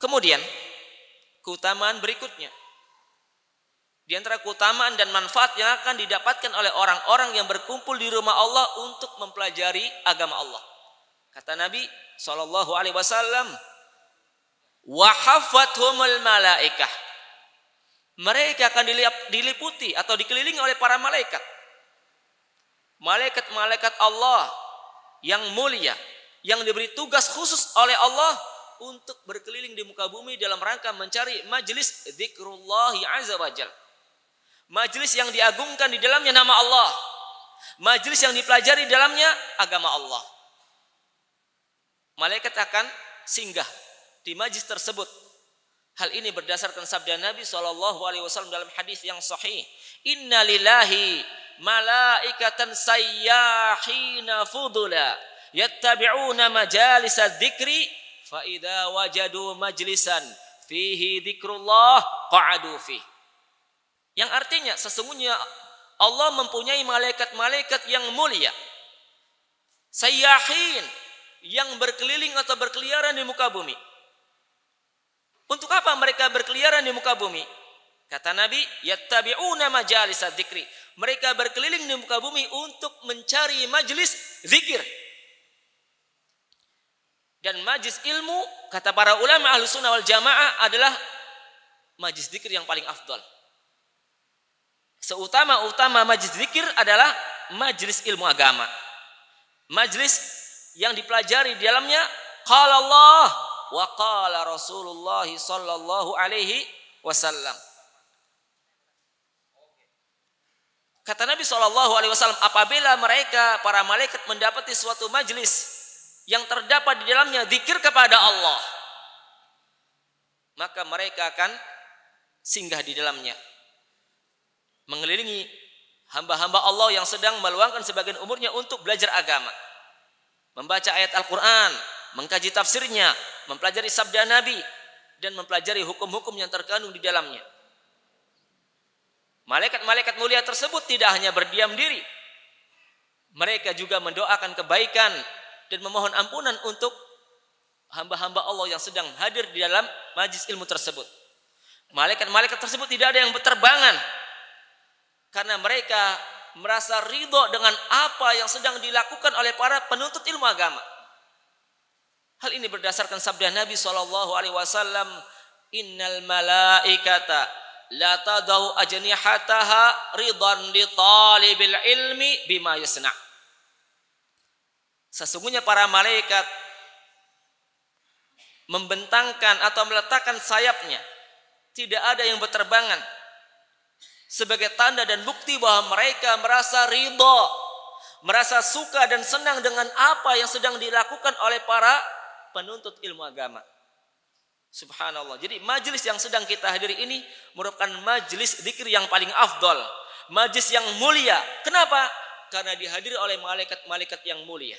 Kemudian keutamaan berikutnya di antara keutamaan dan manfaat yang akan didapatkan oleh orang-orang yang berkumpul di rumah Allah untuk mempelajari agama Allah. Kata Nabi Shallallahu Alaihi Wasallam, malaikah. Mereka akan diliputi atau dikelilingi oleh para malaikat. Malaikat-malaikat Allah yang mulia, yang diberi tugas khusus oleh Allah untuk berkeliling di muka bumi dalam rangka mencari majlis zikrullah azza wajal. majlis yang diagungkan di dalamnya nama Allah. majlis yang dipelajari di dalamnya agama Allah. Malaikat akan singgah di majlis tersebut. Hal ini berdasarkan sabda Nabi saw dalam hadis yang sahih. Inna lillahi malaikatan sayyahina fudula yattabi'una majalisa dzikri Fa wajadu majlisan fihi dzikrullah qadu fi. Yang artinya sesungguhnya Allah mempunyai malaikat-malaikat yang mulia. Sayyahin yang berkeliling atau berkeliaran di muka bumi. Untuk apa mereka berkeliaran di muka bumi? Kata Nabi, yattabi'una majalisa dzikri. Mereka berkeliling di muka bumi untuk mencari majelis zikir majlis ilmu kata para ulama ahlu sunnah wal jamaah adalah majlis zikir yang paling afdol. Seutama-utama majlis zikir adalah majlis ilmu agama. Majlis yang dipelajari di dalamnya qala Allah wa qala Rasulullah sallallahu alaihi wasallam. Kata Nabi sallallahu alaihi wasallam, apabila mereka para malaikat mendapati suatu majlis yang terdapat di dalamnya zikir kepada Allah maka mereka akan singgah di dalamnya mengelilingi hamba-hamba Allah yang sedang meluangkan sebagian umurnya untuk belajar agama membaca ayat Al-Qur'an mengkaji tafsirnya mempelajari sabda Nabi dan mempelajari hukum-hukum yang terkandung di dalamnya Malaikat-malaikat mulia tersebut tidak hanya berdiam diri. Mereka juga mendoakan kebaikan dan memohon ampunan untuk hamba-hamba Allah yang sedang hadir di dalam majlis ilmu tersebut. Malaikat-malaikat tersebut tidak ada yang berterbangan karena mereka merasa ridho dengan apa yang sedang dilakukan oleh para penuntut ilmu agama. Hal ini berdasarkan sabda Nabi Shallallahu Alaihi Wasallam, Innal malaikata la tadau ajnihataha ridan li talibil ilmi bima yasna'. Sesungguhnya para malaikat membentangkan atau meletakkan sayapnya. Tidak ada yang berterbangan. Sebagai tanda dan bukti bahwa mereka merasa ridho. Merasa suka dan senang dengan apa yang sedang dilakukan oleh para penuntut ilmu agama. Subhanallah. Jadi majelis yang sedang kita hadiri ini merupakan majelis zikir yang paling afdol. Majelis yang mulia. Kenapa? Karena dihadiri oleh malaikat-malaikat yang mulia.